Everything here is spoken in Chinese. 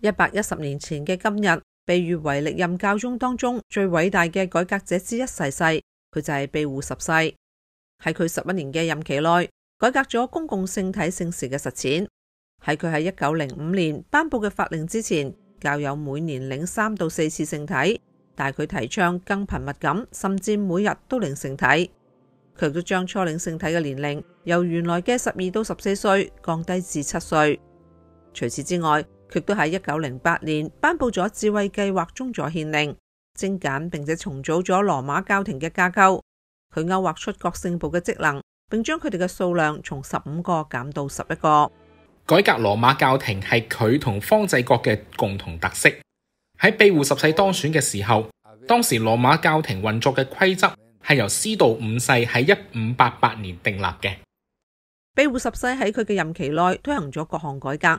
一百一十年前嘅今日，被誉为历任教宗当中最伟大嘅改革者之一逝世。佢就系庇护十世，喺佢十一年嘅任期内，改革咗公共圣体圣事嘅实践。喺佢喺一九零五年颁布嘅法令之前，教友每年领三到四次圣体，但系佢提倡更频密咁，甚至每日都领圣体。佢亦都将初领圣体嘅年龄由原来嘅十二到十四岁降低至七岁。除此之外，佢都喺一九零八年颁布咗智慧计划中咗宪令，精简并且重组咗罗马教廷嘅架构。佢勾画出各圣部嘅职能，并将佢哋嘅数量从十五个减到十一个。改革罗马教廷系佢同方济各嘅共同特色。喺庇护十世当选嘅时候，当时罗马教廷运作嘅规则系由司道五世喺一五八八年订立嘅。庇护十世喺佢嘅任期内推行咗各项改革。